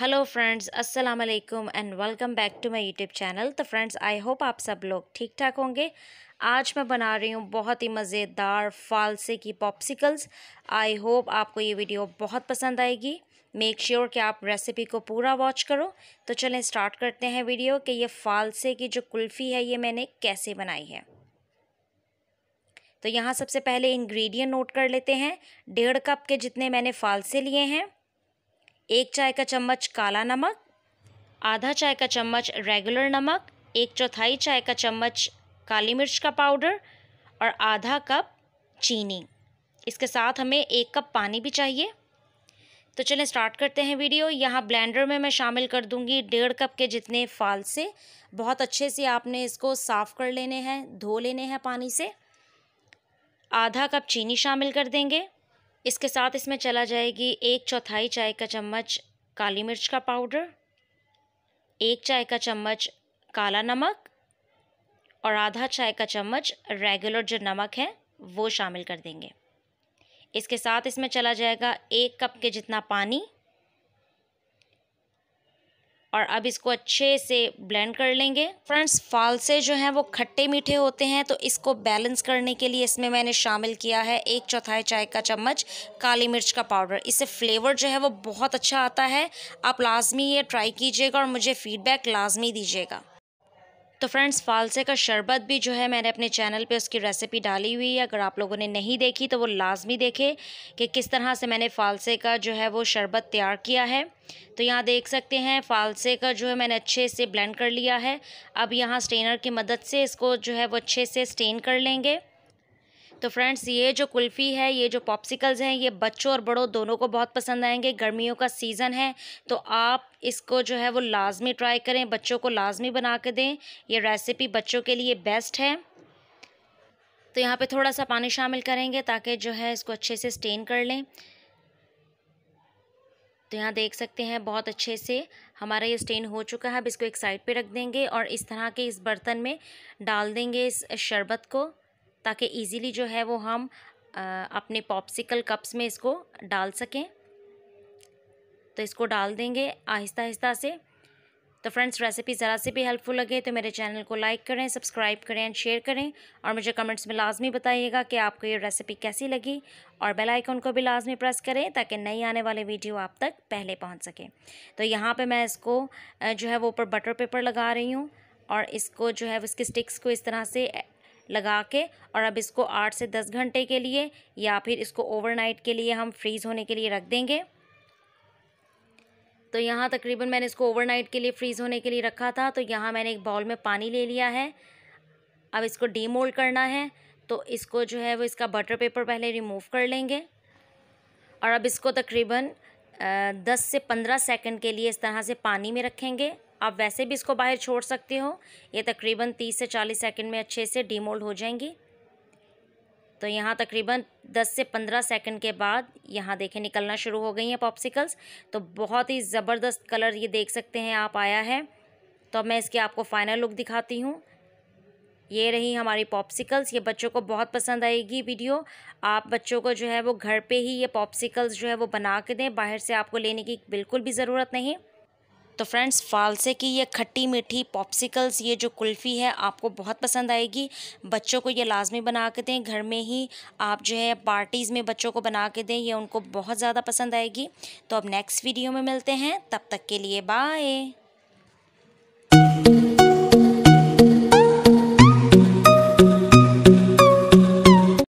hello friends अस्सलाम वालेकुम and welcome back to my YouTube channel तो फ्रेंड्स आई होप आप सब लोग ठीक ठाक होंगे आज मैं बना रही हूँ बहुत ही मज़ेदार फालसे की पॉप्सिकल्स आई होप आपको ये वीडियो बहुत पसंद आएगी मेक श्योर sure कि आप रेसिपी को पूरा वॉच करो तो चलें स्टार्ट करते हैं वीडियो कि ये फालसे की जो कुल्फ़ी है ये मैंने कैसे बनाई है तो यहाँ सबसे पहले इंग्रेडिएंट नोट कर लेते हैं डेढ़ कप के जितने मैंने फालसे लिए हैं एक चाय का चम्मच काला नमक आधा चाय का चम्मच रेगुलर नमक एक चौथाई चाय का चम्मच काली मिर्च का पाउडर और आधा कप चीनी इसके साथ हमें एक कप पानी भी चाहिए तो चलें स्टार्ट करते हैं वीडियो यहाँ ब्लेंडर में मैं शामिल कर दूंगी डेढ़ कप के जितने फालसे बहुत अच्छे से आपने इसको साफ़ कर लेने हैं धो लेने हैं पानी से आधा कप चीनी शामिल कर देंगे इसके साथ इसमें चला जाएगी एक चौथाई चाय का चम्मच काली मिर्च का पाउडर एक चाय का चम्मच काला नमक और आधा चाय का चम्मच रेगुलर जो नमक है वो शामिल कर देंगे इसके साथ इसमें चला जाएगा एक कप के जितना पानी और अब इसको अच्छे से ब्लेंड कर लेंगे फ्रेंड्स फालसे जो हैं वो खट्टे मीठे होते हैं तो इसको बैलेंस करने के लिए इसमें मैंने शामिल किया है एक चौथाई चाय का चम्मच काली मिर्च का पाउडर इससे फ्लेवर जो है वो बहुत अच्छा आता है आप लाजमी ये ट्राई कीजिएगा और मुझे फीडबैक लाजमी दीजिएगा तो फ्रेंड्स फालसे का शरबत भी जो है मैंने अपने चैनल पे उसकी रेसिपी डाली हुई है अगर आप लोगों ने नहीं देखी तो वो लाजमी देखें कि किस तरह से मैंने फालसे का जो है वो शरबत तैयार किया है तो यहाँ देख सकते हैं फालसे का जो है मैंने अच्छे से ब्लेंड कर लिया है अब यहाँ स्टेनर की मदद से इसको जो है वो अच्छे से स्टेन कर लेंगे तो फ्रेंड्स ये जो कुल्फ़ी है ये जो पॉप्सिकल्स हैं ये बच्चों और बड़ों दोनों को बहुत पसंद आएंगे गर्मियों का सीज़न है तो आप इसको जो है वो लाजमी ट्राई करें बच्चों को लाजमी बना के दें ये रेसिपी बच्चों के लिए बेस्ट है तो यहाँ पे थोड़ा सा पानी शामिल करेंगे ताकि जो है इसको अच्छे से स्टेन कर लें तो यहाँ देख सकते हैं बहुत अच्छे से हमारा ये स्टेन हो चुका है अब इसको एक साइड पे रख देंगे और इस तरह के इस बर्तन में डाल देंगे इस शरबत को ताकि ईज़िली जो है वो हम अपने पॉप्सिकल कप्स में इसको डाल सकें तो इसको डाल देंगे आहिस्ता आहिस्ता से तो फ्रेंड्स रेसिपी ज़रा से भी हेल्पफुल लगे तो मेरे चैनल को लाइक करें सब्सक्राइब करें एंड शेयर करें और मुझे कमेंट्स में लाजमी बताइएगा कि आपको ये रेसिपी कैसी लगी और बेल आइकन को भी लाजमी प्रेस करें ताकि नई आने वाले वीडियो आप तक पहले पहुंच सके तो यहाँ पे मैं इसको जो है वो ऊपर बटर पेपर लगा रही हूँ और इसको जो है इसके स्टिक्स को इस तरह से लगा के और अब इसको आठ से दस घंटे के लिए या फिर इसको ओवरनाइट के लिए हम फ्रीज़ होने के लिए रख देंगे तो यहाँ तकरीबन मैंने इसको ओवरनाइट के लिए फ्रीज़ होने के लिए रखा था तो यहाँ मैंने एक बाउल में पानी ले लिया है अब इसको डीमोल्ड करना है तो इसको जो है वो इसका बटर पेपर पहले रिमूव कर लेंगे और अब इसको तकरीबन दस से पंद्रह सेकंड के लिए इस तरह से पानी में रखेंगे आप वैसे भी इसको बाहर छोड़ सकते हो ये तकरीबन 30 से 40 सेकंड में अच्छे से डीमोल्ड हो जाएंगी तो यहाँ तकरीबन 10 से 15 सेकंड के बाद यहाँ देखें निकलना शुरू हो गई हैं पॉप्सिकल्स तो बहुत ही ज़बरदस्त कलर ये देख सकते हैं आप आया है तो मैं इसके आपको फ़ाइनल लुक दिखाती हूँ ये रही हमारी पॉप्सिकल्स ये बच्चों को बहुत पसंद आएगी वीडियो आप बच्चों को जो है वो घर पे ही ये पॉप्सिकल्स जो है वो बना के दें बाहर से आपको लेने की बिल्कुल भी ज़रूरत नहीं तो फ्रेंड्स फालसे की ये खट्टी मीठी पॉप्सिकल्स ये जो कुल्फ़ी है आपको बहुत पसंद आएगी बच्चों को ये लाजमी बना के दें घर में ही आप जो है पार्टीज़ में बच्चों को बना के दें ये उनको बहुत ज़्यादा पसंद आएगी तो अब नेक्स्ट वीडियो में मिलते हैं तब तक के लिए बाय